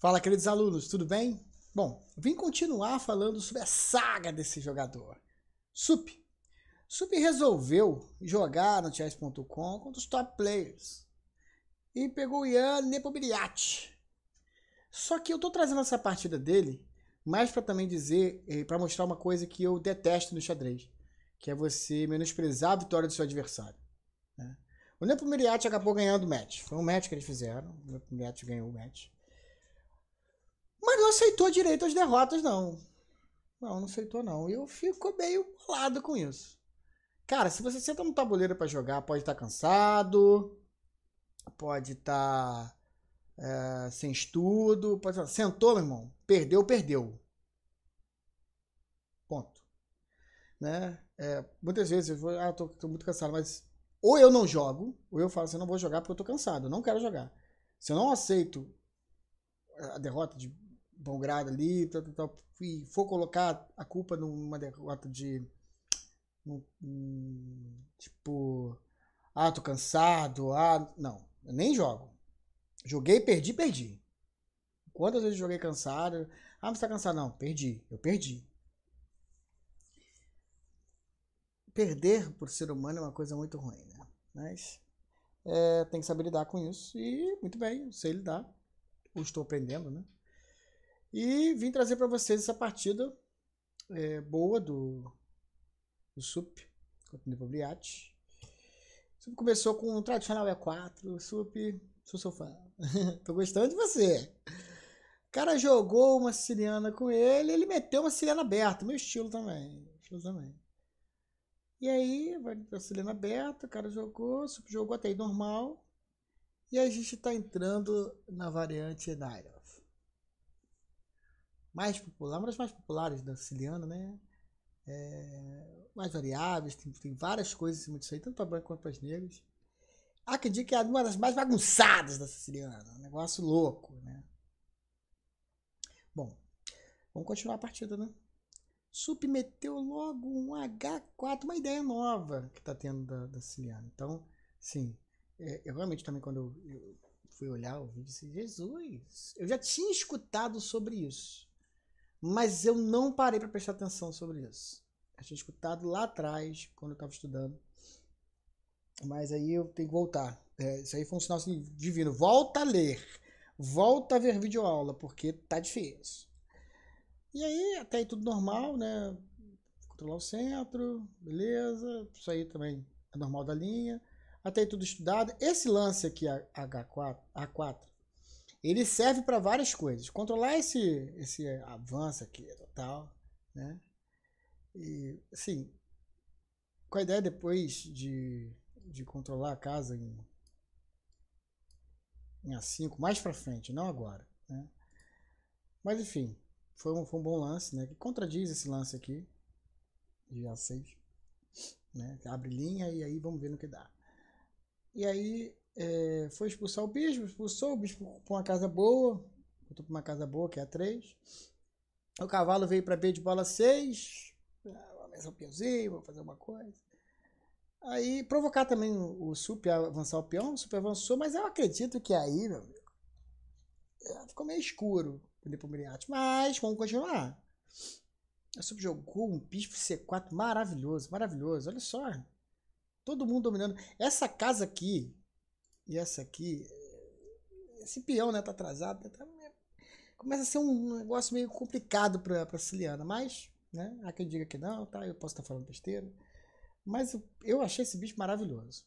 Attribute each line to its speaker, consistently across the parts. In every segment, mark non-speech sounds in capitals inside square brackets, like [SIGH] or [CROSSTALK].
Speaker 1: Fala, queridos alunos, tudo bem? Bom, vim continuar falando sobre a saga desse jogador, Sup. Sup resolveu jogar no chess.com contra os top players e pegou Ian Nepomiriati. Só que eu tô trazendo essa partida dele mais para também dizer, eh, para mostrar uma coisa que eu detesto no xadrez, que é você menosprezar a vitória do seu adversário. Né? O Nepomiriati acabou ganhando o match. Foi um match que eles fizeram, o Nepomiriati ganhou o match. Mas não aceitou direito as derrotas, não. Não, não aceitou, não. E eu fico meio colado com isso. Cara, se você senta no tabuleiro para jogar, pode estar tá cansado, pode estar tá, é, sem estudo, pode tá, sentou, meu irmão, perdeu, perdeu. Ponto. Né? É, muitas vezes eu vou, ah, tô, tô, muito cansado, mas ou eu não jogo, ou eu falo assim, não vou jogar porque eu tô cansado, eu não quero jogar. Se eu não aceito a derrota de Belgrado ali, tal, tal, tal, e for colocar a culpa numa derrota de. Num, num, tipo. Ah, tô cansado. Ah, não. Eu nem jogo. Joguei, perdi, perdi. Quantas vezes joguei cansado? Ah, mas tá cansado? Não, perdi. Eu perdi. Perder por ser humano é uma coisa muito ruim, né? Mas é, tem que saber lidar com isso. E muito bem, sei lidar. Ou estou aprendendo, né? E vim trazer para vocês essa partida é, boa do, do SUP contra o Nepobliati. SUP começou com um tradicional E4. SUP, sou seu fã. [LAUGHS] Tô gostando de você. O cara jogou uma siriana com ele, ele meteu uma siriana aberta, meu estilo também. Estilo também. E aí, vai a siriana aberta, o cara jogou, SUP jogou até aí normal. E a gente está entrando na variante Nairo mais popular, uma das mais populares da siciliana, né? É, mais variáveis, tem, tem, várias coisas em cima disso aí, tanto para branco quanto para os negros. Acredito que é uma das mais bagunçadas da siciliana, um negócio louco, né? Bom, vamos continuar a partida, né? Submeteu logo um H4, uma ideia nova que está tendo da, da siciliana. Então, sim, é, eu realmente também quando eu, eu fui olhar o vídeo, disse, Jesus, eu já tinha escutado sobre isso. Mas eu não parei para prestar atenção sobre isso. Eu tinha escutado lá atrás, quando eu estava estudando. Mas aí eu tenho que voltar. É, isso aí foi um sinal assim, divino. Volta a ler. Volta a ver videoaula, porque tá difícil. E aí, até aí tudo normal, né? Controlar o centro, beleza. Isso aí também é normal da linha. Até aí tudo estudado. Esse lance aqui, H4, A4, ele serve para várias coisas. Controlar esse, esse avanço aqui tal, né? E, assim, com a ideia depois de, de controlar a casa em, em A5, mais para frente, não agora, né? Mas, enfim, foi um, foi um bom lance, né? Que contradiz esse lance aqui de A6, né? Abre linha e aí vamos ver no que dá. E aí é, foi expulsar o bispo, expulsou o bispo para uma casa boa, botou para uma casa boa, que é a 3. O cavalo veio para B de bola 6. Vamos ah, um peãozinho, vou fazer uma coisa. Aí provocar também o, o Sup avançar o peão, o Sup avançou, mas eu acredito que aí, meu amigo, é, ficou meio escuro o Mas vamos continuar. O é Sup jogou um bispo C4 maravilhoso, maravilhoso. Olha só. Todo mundo dominando. Essa casa aqui, e essa aqui, esse peão, né, tá atrasado, né, tá, começa a ser um negócio meio complicado para a Ciliana. mas, né, há quem diga que não, tá, eu posso estar tá falando besteira, mas eu, achei esse bicho maravilhoso.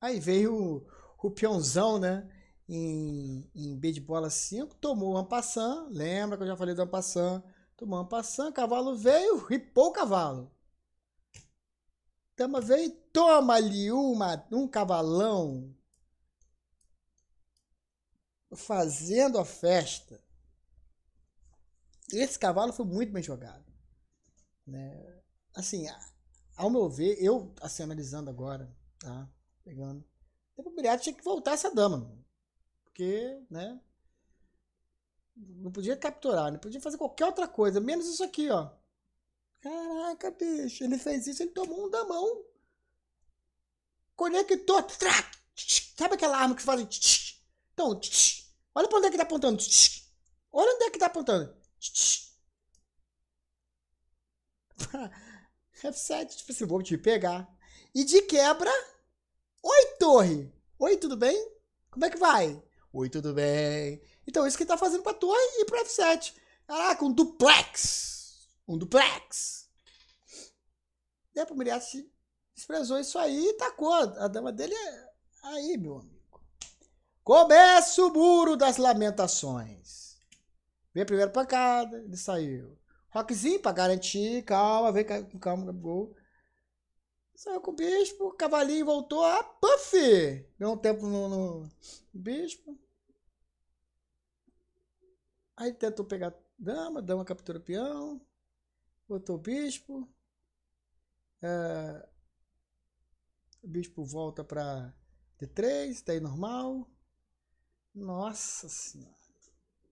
Speaker 1: Aí veio o, o peãozão, né, em, em B de bola 5, tomou o Ampassan, lembra que eu já falei do Ampassan, tomou o Ampassan, cavalo veio, ripou o cavalo. Tama veio toma ali uma, um cavalão fazendo a festa. Esse cavalo foi muito bem jogado. Né? Assim, ao meu ver, eu assim, analisando agora, tá? Pegando. O Briato tinha que voltar essa dama, porque, né? Não podia capturar, não podia fazer qualquer outra coisa, menos isso aqui, ó. Caraca, bicho, ele fez isso, ele tomou um da mão. Conectou. sabe aquela arma que faz. então, olha pra onde é que tá apontando. Olha onde é que tá apontando. [LAUGHS] F7, tipo assim, vou te pegar. E de quebra. Oi, torre. Oi, tudo bem? Como é que vai? Oi, tudo bem? Então, isso que ele tá fazendo pra torre e pro F7. Caraca, um duplex um duplex. E a se desprezou isso aí e tacou a dama dele é aí, meu amigo. Começa o muro das lamentações. Vem a primeira pancada, ele saiu. Rockzinho pra garantir, calma, vem com calma, Gabigol. Saiu com o bispo, o cavalinho voltou, ah, puff! Deu um tempo no, no bispo. Aí tentou pegar dama, dama captura peão. Botou o bispo. É, o bispo volta para D3, daí tá normal. Nossa senhora.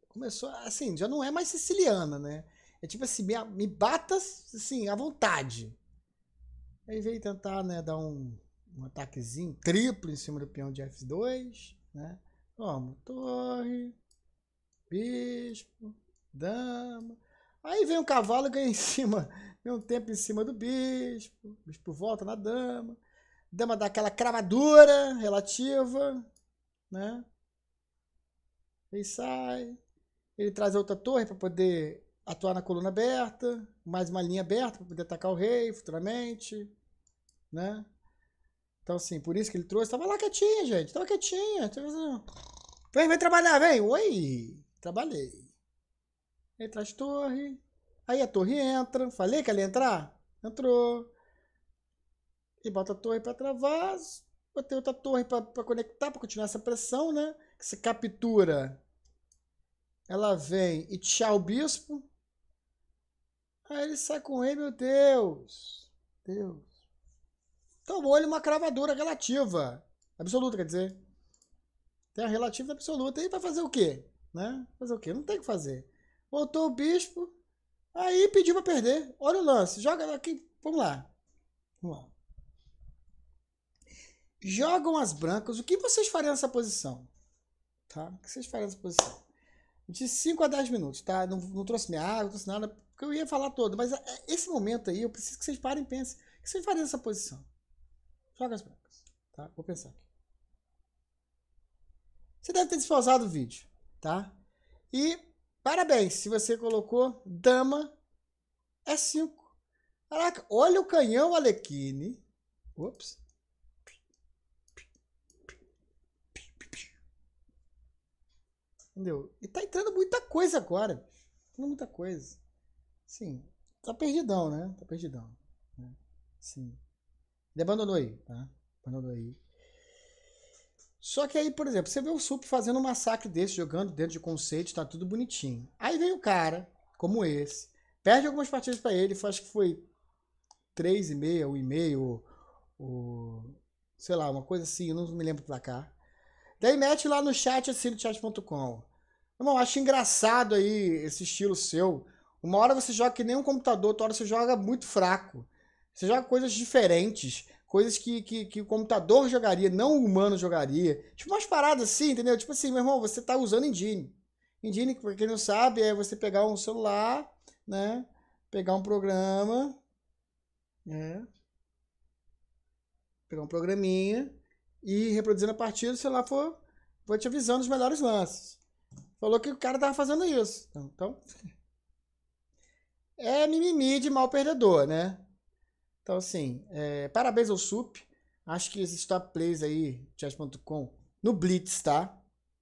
Speaker 1: Começou assim, já não é mais siciliana, né? É tipo assim, me, me bata assim, à vontade. Aí veio tentar, né, dar um, um ataquezinho triplo em cima do peão de F2, né? Como torre, bispo, dama. Aí vem o um cavalo e ganha [LAUGHS] em cima, vem um tempo em cima do bispo, o bispo volta na dama, dama dá aquela cravadura relativa, né? Ele sai, ele traz outra torre para poder atuar na coluna aberta, mais uma linha aberta para poder atacar o rei futuramente, né? Então, assim, por isso que ele trouxe. Tava lá quietinha, gente. Tava quietinha. Vem, vem trabalhar, vem. Oi. Trabalhei entra traz torre. Aí a torre entra. Falei que ela ia entrar? Entrou. E bota a torre para travar. Botei outra torre para conectar, para continuar essa pressão, né? Que se captura. Ela vem e tchau, bispo. Aí ele sai com ele, meu Deus. Deus. tomou tá ele uma cravadura relativa. Absoluta, quer dizer. Tem a relativa absoluta. E vai fazer o quê? Né? Fazer o quê? Não tem o que fazer botou o bispo, aí pediu para perder. Olha o lance, joga aqui, vamos lá. Vamos lá. Jogam as brancas, o que vocês fariam nessa posição? Tá? O que vocês fariam nessa posição? De 5 a 10 minutos, tá? Não, não trouxe minha água, não trouxe nada, porque eu ia falar todo, mas é, é, esse momento aí eu preciso que vocês parem e pensem. O que vocês fariam nessa posição? Joga as brancas, tá? Vou pensar aqui. Você deve ter despausado o vídeo, tá? E Parabéns, se você colocou dama, é 5. Caraca, olha o canhão Alequine. Ops. Entendeu? E tá entrando muita coisa agora. Entrando muita coisa. Sim. Tá perdidão, né? Tá perdidão. Né? Sim. Ele abandonou aí, tá? Abandonou aí. Só que aí, por exemplo, você vê o Sup fazendo um massacre desse, jogando dentro de conceito, tá tudo bonitinho. Aí vem o cara, como esse, perde algumas partidas para ele, foi, acho que foi 3,5, 1,5, o. sei lá, uma coisa assim, eu não me lembro pra cá. Daí mete lá no chat, assim, no chat.com. Irmão, acho engraçado aí esse estilo seu. Uma hora você joga que nem um computador, outra hora você joga muito fraco. Você joga coisas diferentes coisas que, que, que, o computador jogaria, não o humano jogaria. Tipo umas paradas assim, entendeu? Tipo assim, meu irmão, você tá usando Engine. Engine, pra quem não sabe, é você pegar um celular, né? Pegar um programa, né? Pegar um programinha e reproduzindo a partir do celular for, vou te avisando os melhores lances. Falou que o cara tava fazendo isso. Então, então [LAUGHS] é mimimi de mal perdedor, né? Então, assim, é, parabéns ao SUP. Acho que esses top plays aí, chess.com, no Blitz, tá?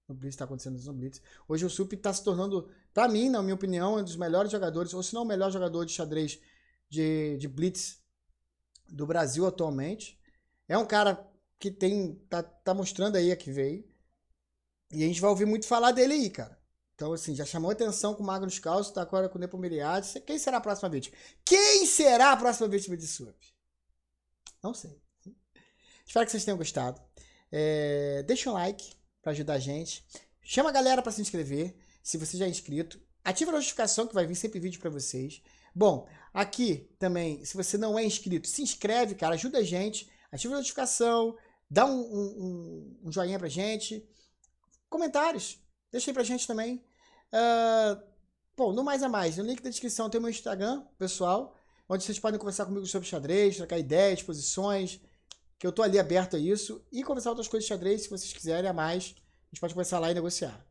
Speaker 1: No Blitz, tá acontecendo isso no Blitz. Hoje o SUP tá se tornando, para mim, na minha opinião, um dos melhores jogadores, ou se não o melhor jogador de xadrez de, de Blitz do Brasil atualmente. É um cara que tem tá, tá mostrando aí a que veio. E a gente vai ouvir muito falar dele aí, cara. Então, assim, já chamou atenção com o Magnus Carlsen, tá agora com o Nepomiriades. Quem será a próxima vítima? Quem será a próxima vítima de SUP? Não sei. Espero que vocês tenham gostado. É, deixa um like para ajudar a gente. Chama a galera para se inscrever, se você já é inscrito. Ativa a notificação que vai vir sempre vídeo para vocês. Bom, aqui também, se você não é inscrito, se inscreve, cara, ajuda a gente. Ativa a notificação, dá um, um, um joinha pra gente. Comentários, Deixa aí pra gente também. Uh, bom, no mais a mais, no link da descrição tem o meu Instagram, pessoal, onde vocês podem conversar comigo sobre xadrez, trocar ideias, posições, que eu tô ali aberto a isso, e conversar outras coisas de xadrez, se vocês quiserem a mais, a gente pode conversar lá e negociar.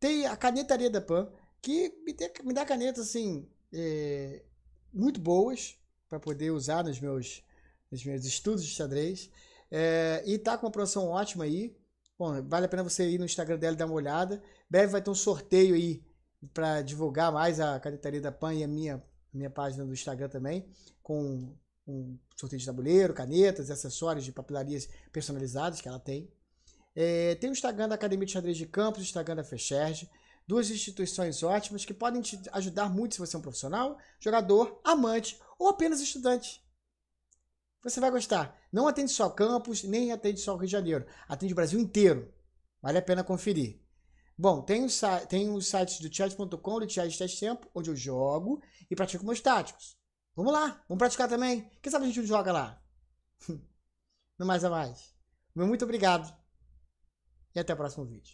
Speaker 1: Tem a canetaria da Pan, que me, me dá canetas, assim, é, muito boas, para poder usar nos meus, nos meus estudos de xadrez. É, e tá com uma promoção ótima aí. Bom, vale a pena você ir no Instagram dela e dar uma olhada. Breve vai ter um sorteio aí para divulgar mais a Canetaria da PAN e a minha, minha página do Instagram também, com um sorteio de tabuleiro, canetas, acessórios de papelarias personalizadas que ela tem. É, tem o Instagram da Academia de Xadrez de Campos, o Instagram da Fecherge, duas instituições ótimas que podem te ajudar muito se você é um profissional, jogador, amante ou apenas estudante. Você vai gostar. Não atende só Campos, nem atende só o Rio de Janeiro. Atende o Brasil inteiro. Vale a pena conferir. Bom, tem os, tem sites do chat.com, do chat Teste Tempo, onde eu jogo e pratico meus táticos. Vamos lá, vamos praticar também. Quem sabe a gente joga lá? [LAUGHS] No mais a é mais. muito obrigado e até o próximo vídeo.